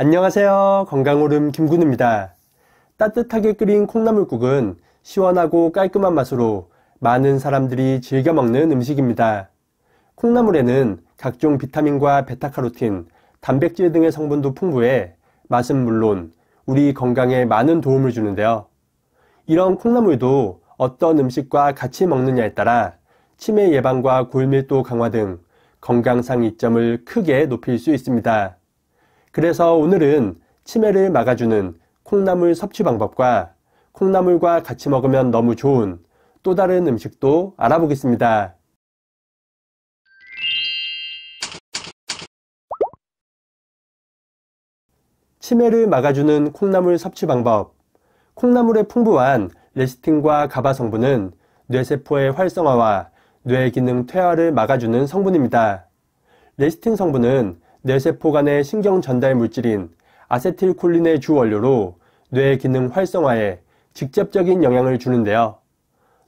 안녕하세요. 건강오름 김군입니다. 따뜻하게 끓인 콩나물국은 시원하고 깔끔한 맛으로 많은 사람들이 즐겨 먹는 음식입니다. 콩나물에는 각종 비타민과 베타카로틴, 단백질 등의 성분도 풍부해 맛은 물론 우리 건강에 많은 도움을 주는데요. 이런 콩나물도 어떤 음식과 같이 먹느냐에 따라 치매 예방과 골밀도 강화 등 건강상 이점을 크게 높일 수 있습니다. 그래서 오늘은 치매를 막아주는 콩나물 섭취 방법과 콩나물과 같이 먹으면 너무 좋은 또 다른 음식도 알아보겠습니다. 치매를 막아주는 콩나물 섭취 방법. 콩나물의 풍부한 레시틴과 가바 성분은 뇌세포의 활성화와 뇌 기능 퇴화를 막아주는 성분입니다. 레시틴 성분은 뇌세포 간의 신경 전달 물질인 아세틸콜린의 주원료로 뇌의 기능 활성화에 직접적인 영향을 주는데요.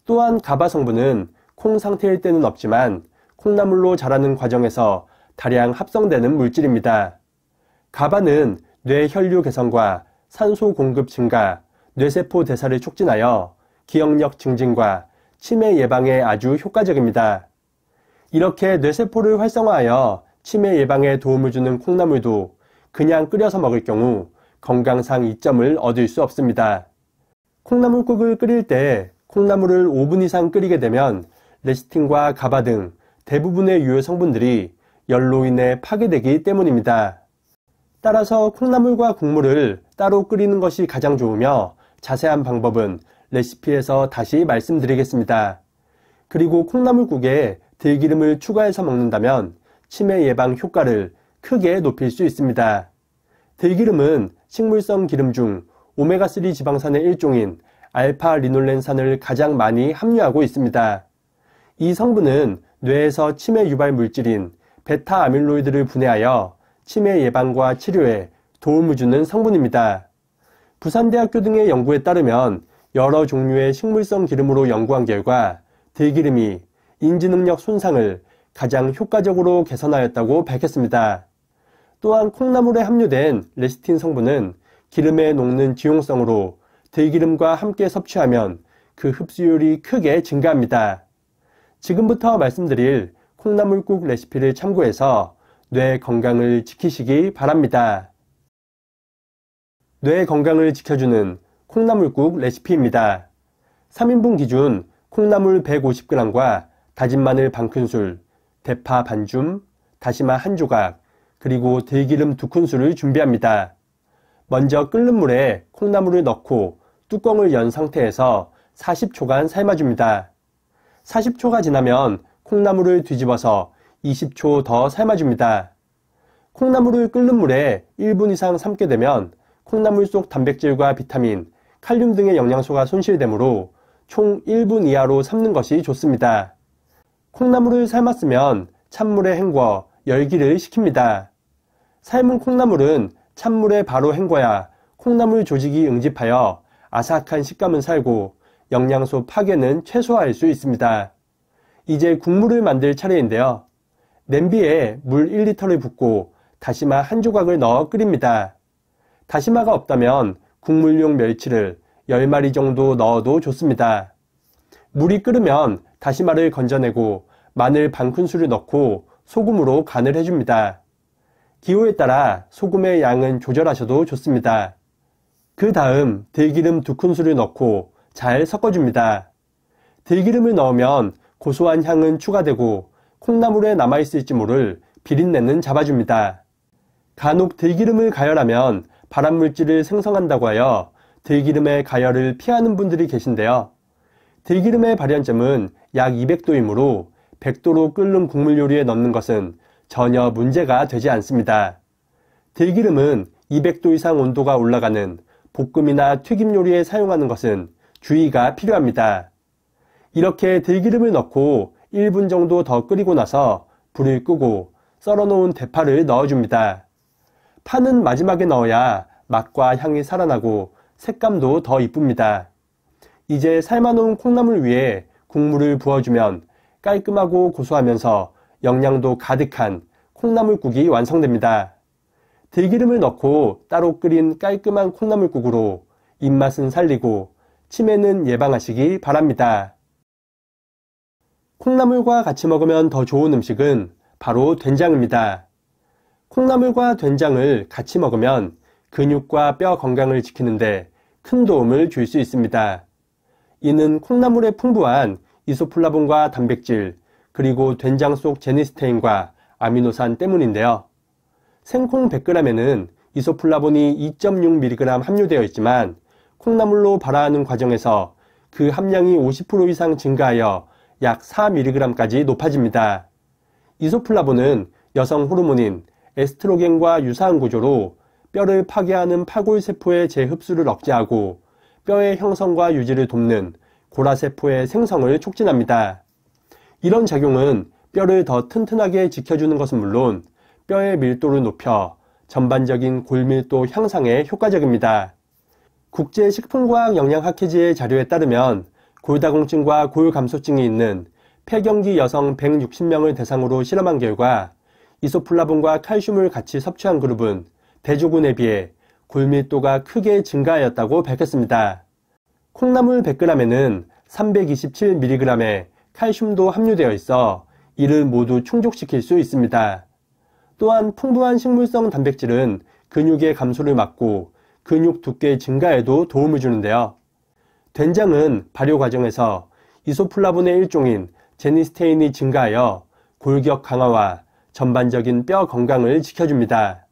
또한 가바 성분은 콩 상태일 때는 없지만 콩나물로 자라는 과정에서 다량 합성되는 물질입니다. 가바는 뇌 혈류 개선과 산소 공급 증가, 뇌세포 대사를 촉진하여 기억력 증진과 치매 예방에 아주 효과적입니다. 이렇게 뇌세포를 활성화하여 치매 예방에 도움을 주는 콩나물도 그냥 끓여서 먹을 경우 건강상 이점을 얻을 수 없습니다. 콩나물국을 끓일 때 콩나물을 5분 이상 끓이게 되면 레시틴과 가바 등 대부분의 유효 성분들이 열로 인해 파괴되기 때문입니다. 따라서 콩나물과 국물을 따로 끓이는 것이 가장 좋으며 자세한 방법은 레시피에서 다시 말씀드리겠습니다. 그리고 콩나물국에 들기름을 추가해서 먹는다면 치매 예방 효과를 크게 높일 수 있습니다. 들기름은 식물성 기름 중 오메가3 지방산의 일종인 알파 리놀렌산을 가장 많이 함유하고 있습니다. 이 성분은 뇌에서 치매 유발 물질인 베타 아밀로이드를 분해하여 치매 예방과 치료에 도움을 주는 성분입니다. 부산대학교 등의 연구에 따르면 여러 종류의 식물성 기름으로 연구한 결과 들기름이 인지능력 손상을 가장 효과적으로 개선하였다고 밝혔습니다. 또한 콩나물에 함유된 레시틴 성분은 기름에 녹는 지용성으로 들기름과 함께 섭취하면 그 흡수율이 크게 증가합니다. 지금부터 말씀드릴 콩나물국 레시피를 참고해서 뇌 건강을 지키시기 바랍니다. 뇌 건강을 지켜주는 콩나물국 레시피입니다. 3인분 기준 콩나물 150g과 다진 마늘 반큰술, 대파 반 줌, 다시마 한 조각, 그리고 들기름 두 큰술을 준비합니다. 먼저 끓는 물에 콩나물을 넣고 뚜껑을 연 상태에서 40초간 삶아줍니다. 40초가 지나면 콩나물을 뒤집어서 20초 더 삶아줍니다. 콩나물을 끓는 물에 1분 이상 삶게 되면 콩나물 속 단백질과 비타민, 칼륨 등의 영양소가 손실되므로 총 1분 이하로 삶는 것이 좋습니다. 콩나물을 삶았으면 찬물에 헹궈 열기를 식힙니다. 삶은 콩나물은 찬물에 바로 헹궈야 콩나물 조직이 응집하여 아삭한 식감은 살고 영양소 파괴는 최소화할 수 있습니다. 이제 국물을 만들 차례인데요. 냄비에 물 1리터를 붓고 다시마 한 조각을 넣어 끓입니다. 다시마가 없다면 국물용 멸치를 10마리 정도 넣어도 좋습니다. 물이 끓으면 다시마를 건져내고 마늘 반 큰술을 넣고 소금으로 간을 해줍니다. 기호에 따라 소금의 양은 조절하셔도 좋습니다. 그 다음 들기름 두 큰술을 넣고 잘 섞어줍니다. 들기름을 넣으면 고소한 향은 추가되고 콩나물에 남아있을지 모를 비린내는 잡아줍니다. 간혹 들기름을 가열하면 발암물질을 생성한다고 하여 들기름의 가열을 피하는 분들이 계신데요. 들기름의 발현점은 약 200도이므로 100도로 끓는 국물 요리에 넣는 것은 전혀 문제가 되지 않습니다. 들기름은 200도 이상 온도가 올라가는 볶음이나 튀김 요리에 사용하는 것은 주의가 필요합니다. 이렇게 들기름을 넣고 1분 정도 더 끓이고 나서 불을 끄고 썰어놓은 대파를 넣어줍니다. 파는 마지막에 넣어야 맛과 향이 살아나고 색감도 더 이쁩니다. 이제 삶아놓은 콩나물 위에 국물을 부어주면 깔끔하고 고소하면서 영양도 가득한 콩나물국이 완성됩니다. 들기름을 넣고 따로 끓인 깔끔한 콩나물국으로 입맛은 살리고 치매는 예방하시기 바랍니다. 콩나물과 같이 먹으면 더 좋은 음식은 바로 된장입니다. 콩나물과 된장을 같이 먹으면 근육과 뼈 건강을 지키는데 큰 도움을 줄 수 있습니다. 이는 콩나물에 풍부한 이소플라본과 단백질, 그리고 된장 속 제니스테인과 아미노산 때문인데요. 생콩 100g에는 이소플라본이 2.6mg 함유되어 있지만 콩나물로 발화하는 과정에서 그 함량이 50% 이상 증가하여 약 4mg까지 높아집니다. 이소플라본은 여성 호르몬인 에스트로겐과 유사한 구조로 뼈를 파괴하는 파골 세포의 재흡수를 억제하고 뼈의 형성과 유지를 돕는 고라세포의 생성을 촉진합니다. 이런 작용은 뼈를 더 튼튼하게 지켜주는 것은 물론 뼈의 밀도를 높여 전반적인 골밀도 향상에 효과적입니다. 국제식품과학 영양학회지의 자료에 따르면 골다공증과 골감소증이 있는 폐경기 여성 160명을 대상으로 실험한 결과 이소플라본과 칼슘을 같이 섭취한 그룹은 대조군에 비해 굴밀도가 크게 증가하였다고 밝혔습니다. 콩나물 100g에는 327mg의 칼슘도 함유되어 있어 이를 모두 충족시킬 수 있습니다. 또한 풍부한 식물성 단백질은 근육의 감소를 막고 근육 두께 증가에도 도움을 주는데요. 된장은 발효 과정에서 이소플라본의 일종인 제니스테인이 증가하여 골격 강화와 전반적인 뼈 건강을 지켜줍니다.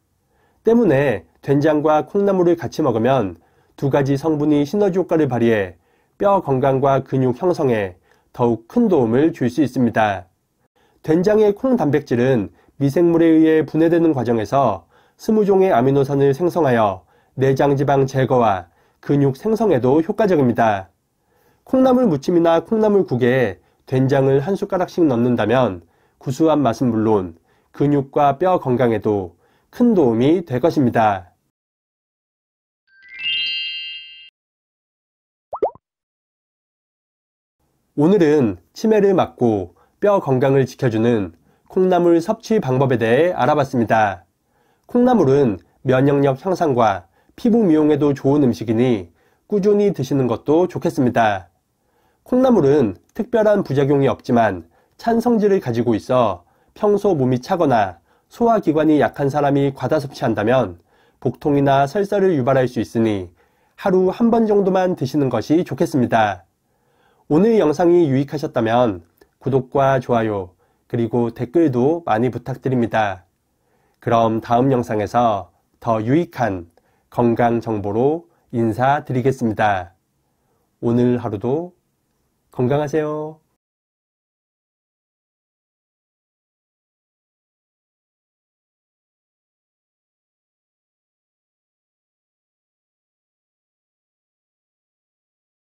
때문에 된장과 콩나물을 같이 먹으면 두 가지 성분이 시너지 효과를 발휘해 뼈 건강과 근육 형성에 더욱 큰 도움을 줄 수 있습니다. 된장의 콩 단백질은 미생물에 의해 분해되는 과정에서 20종의 아미노산을 생성하여 내장 지방 제거와 근육 생성에도 효과적입니다. 콩나물 무침이나 콩나물 국에 된장을 한 숟가락씩 넣는다면 구수한 맛은 물론 근육과 뼈 건강에도 큰 도움이 될 것입니다. 오늘은 치매를 막고 뼈 건강을 지켜주는 콩나물 섭취 방법에 대해 알아봤습니다. 콩나물은 면역력 향상과 피부 미용에도 좋은 음식이니 꾸준히 드시는 것도 좋겠습니다. 콩나물은 특별한 부작용이 없지만 찬 성질을 가지고 있어 평소 몸이 차거나 소화기관이 약한 사람이 과다 섭취한다면 복통이나 설사를 유발할 수 있으니 하루 한 번 정도만 드시는 것이 좋겠습니다. 오늘 영상이 유익하셨다면 구독과 좋아요 그리고 댓글도 많이 부탁드립니다. 그럼 다음 영상에서 더 유익한 건강 정보로 인사드리겠습니다. 오늘 하루도 건강하세요.